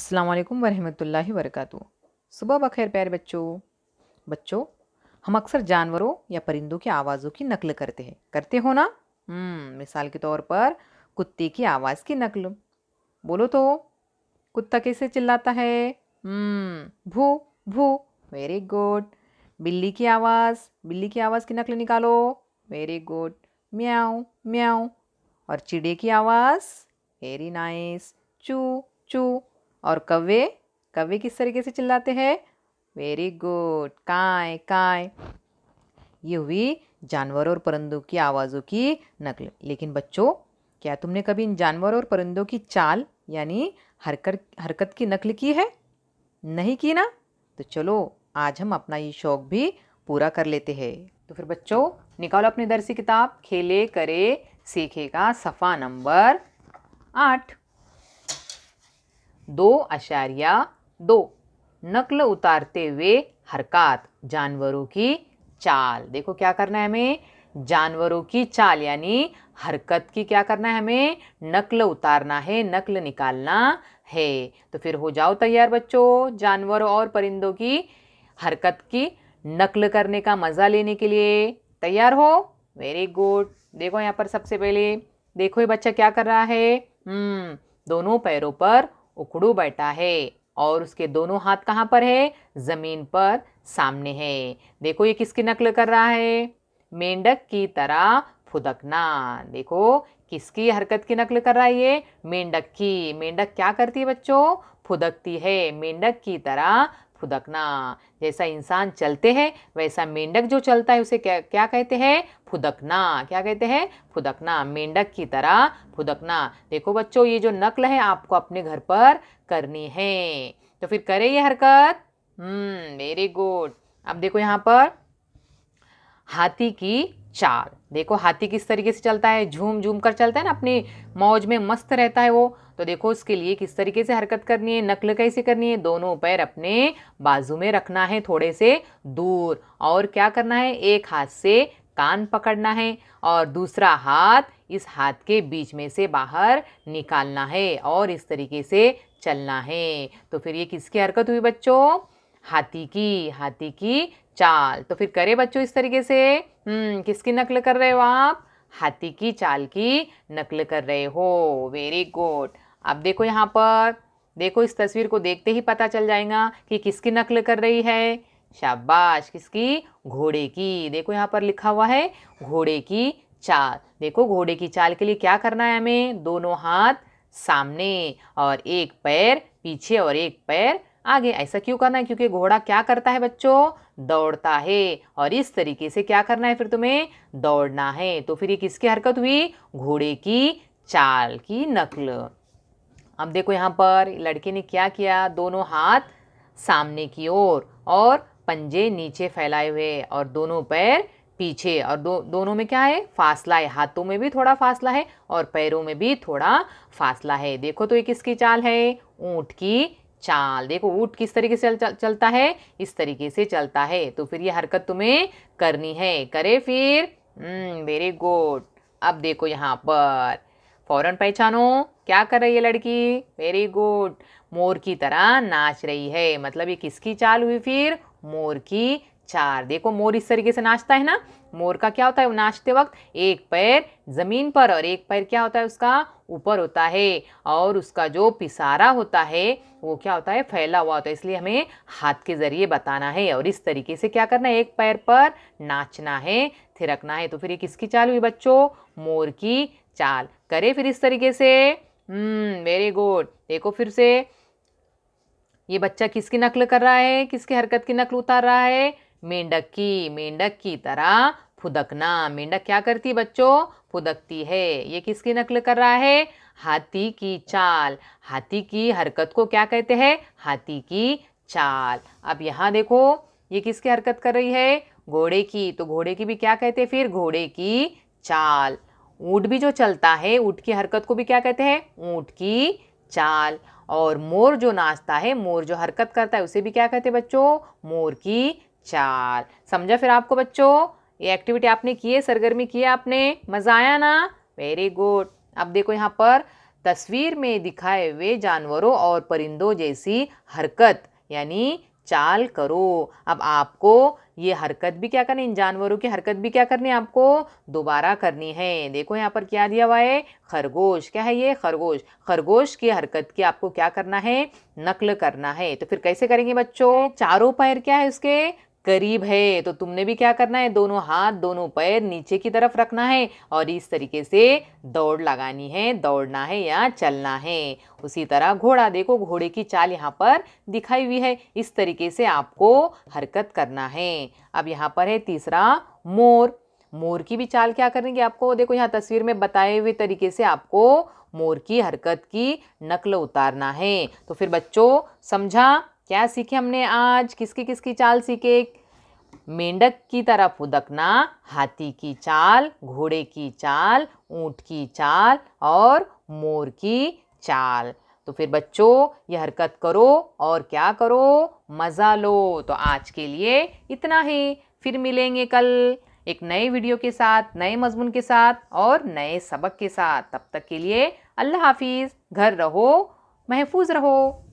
असलकम वरहल वरकत सुबह बखैर प्यार बच्चों बच्चों हम अक्सर जानवरों या परिंदों की आवाज़ों की नकल करते हैं करते हो ना हम्म, मिसाल के तौर पर कुत्ते की आवाज़ की नकल बोलो तो कुत्ता कैसे चिल्लाता है हम्म, भू भू वेरी गुड बिल्ली की आवाज़ बिल्ली की आवाज़ की नकल निकालो वेरी गुड म्याओ म्याओ और चिड़े की आवाज़ वेरी नाइस चू चू और कव्वे कव्वे किस तरीके से चिल्लाते हैं वेरी गुड काय काय ये हुई जानवरों और परिंदों की आवाज़ों की नकल लेकिन बच्चों क्या तुमने कभी इन जानवरों और परिंदों की चाल यानी हरकत हरकत की नकल की है नहीं की ना तो चलो आज हम अपना ये शौक भी पूरा कर लेते हैं तो फिर बच्चों निकालो अपनी दर्सी किताब खेले करे सीखेगा सफ़ा नंबर आठ दो अशारिया दो नकल उतारते हुए हरकत जानवरों की चाल देखो क्या करना है हमें जानवरों की चाल यानी हरकत की क्या करना है हमें नकल उतारना है नकल निकालना है तो फिर हो जाओ तैयार बच्चों जानवरों और परिंदों की हरकत की नकल करने का मज़ा लेने के लिए तैयार हो वेरी गुड देखो यहाँ पर सबसे पहले देखो ये बच्चा क्या कर रहा है हम्म, दोनों पैरों पर उखड़ू बैठा है और उसके दोनों हाथ कहाँ पर है ज़मीन पर सामने है देखो ये किसकी नकल कर रहा है मेंढक की तरह फुदकना देखो किसकी हरकत की नकल कर रहा है ये मेंढक की मेंढक क्या करती है बच्चों फुदकती है मेंढक की तरह फुदकना जैसा इंसान चलते हैं वैसा मेंढक जो चलता है उसे क्या क्या कहते हैं फुदकना क्या कहते हैं फुदकना मेंढक की तरह फुदकना देखो बच्चों ये जो नकल है आपको अपने घर पर करनी है तो फिर करें ये हरकत हम्म वेरी गुड अब देखो यहाँ पर हाथी की चार देखो हाथी किस तरीके से चलता है झूम झूम कर चलता है ना अपने मौज में मस्त रहता है वो तो देखो उसके लिए किस तरीके से हरकत करनी है नकल कैसे करनी है दोनों पैर अपने बाजू में रखना है थोड़े से दूर और क्या करना है एक हाथ से कान पकड़ना है और दूसरा हाथ इस हाथ के बीच में से बाहर निकालना है और इस तरीके से चलना है तो फिर ये किसकी हरकत हुई बच्चों हाथी की हाथी की चाल तो फिर करें बच्चों इस तरीके से हम्म किसकी नकल कर रहे हो आप हाथी की चाल की नकल कर रहे हो वेरी गुड अब देखो यहाँ पर देखो इस तस्वीर को देखते ही पता चल जाएगा कि किसकी नकल कर रही है शाबाश किसकी घोड़े की देखो यहाँ पर लिखा हुआ है घोड़े की चाल देखो घोड़े की चाल के लिए क्या करना है हमें दोनों हाथ सामने और एक पैर पीछे और एक पैर आगे ऐसा क्यों करना है क्योंकि घोड़ा क्या करता है बच्चों दौड़ता है और इस तरीके से क्या करना है फिर तुम्हें दौड़ना है तो फिर ये किसकी हरकत हुई घोड़े की चाल की नकल अब देखो यहाँ पर लड़के ने क्या किया दोनों हाथ सामने की ओर और, और पंजे नीचे फैलाए हुए और दोनों पैर पीछे और दो दोनों में क्या है फासला है हाथों में भी थोड़ा फासला है और पैरों में भी थोड़ा फासला है देखो तो ये किसकी चाल है ऊँट की चाल देखो ऊट किस तरीके से चल, चलता है इस तरीके से चलता है तो फिर ये हरकत तुम्हें करनी है करे फिर हम्म, वेरी गुड अब देखो यहाँ पर फौरन पहचानो क्या कर रही है लड़की वेरी गुड मोर की तरह नाच रही है मतलब ये किसकी चाल हुई फिर मोर की चार देखो मोर इस तरीके से नाचता है ना मोर का क्या होता है वो नाचते वक्त एक पैर ज़मीन पर और एक पैर क्या होता है उसका ऊपर होता है और उसका जो पिसारा होता है वो क्या होता है फैला हुआ होता है इसलिए हमें हाथ के ज़रिए बताना है और इस तरीके से क्या करना है एक पैर पर नाचना है थिरकना है तो फिर ये किसकी चाल हुई बच्चों मोर की चाल करे फिर इस तरीके से वेरी हम्म, गुड देखो फिर से ये बच्चा किसकी नकल कर रहा है किसकी हरकत की नकल उतार रहा है मेंढक की मेंढक की तरह फुदकना मेंढक क्या करती बच्चों फुदकती है ये किसकी नकल कर रहा है हाथी की चाल हाथी की हरकत को क्या कहते हैं हाथी की चाल अब यहाँ देखो ये किसकी हरकत कर रही है घोड़े की तो घोड़े की भी क्या कहते हैं फिर घोड़े की चाल ऊँट भी जो चलता है ऊँट की हरकत को भी क्या कहते हैं ऊँट की चाल और मोर जो नाचता है मोर जो हरकत करता है उसे भी क्या कहते हैं बच्चों मोर की चार समझा फिर आपको बच्चों ये एक्टिविटी आपने की है सरगर्मी की है आपने मज़ा आया ना वेरी गुड अब देखो यहाँ पर तस्वीर में दिखाए हुए जानवरों और परिंदों जैसी हरकत यानी चाल करो अब आपको ये हरकत भी क्या करनी इन जानवरों की हरकत भी क्या करनी है आपको दोबारा करनी है देखो यहाँ पर क्या दिया हुआ है खरगोश क्या है ये खरगोश खरगोश की हरकत की आपको क्या करना है नकल करना है तो फिर कैसे करेंगे बच्चों चारों पैर क्या है उसके करीब है तो तुमने भी क्या करना है दोनों हाथ दोनों पैर नीचे की तरफ रखना है और इस तरीके से दौड़ लगानी है दौड़ना है या चलना है उसी तरह घोड़ा देखो घोड़े की चाल यहाँ पर दिखाई हुई है इस तरीके से आपको हरकत करना है अब यहाँ पर है तीसरा मोर मोर की भी चाल क्या करेंगे आपको देखो यहाँ तस्वीर में बताए हुए तरीके से आपको मोर की हरकत की नकल उतारना है तो फिर बच्चों समझा क्या सीखे हमने आज किसकी किसकी चाल सीखे मेंढक की तरह फुदकना हाथी की चाल घोड़े की चाल ऊंट की चाल और मोर की चाल तो फिर बच्चों ये हरकत करो और क्या करो मज़ा लो तो आज के लिए इतना ही फिर मिलेंगे कल एक नए वीडियो के साथ नए मजमून के साथ और नए सबक के साथ तब तक के लिए अल्लाह हाफिज़ घर रहो महफूज रहो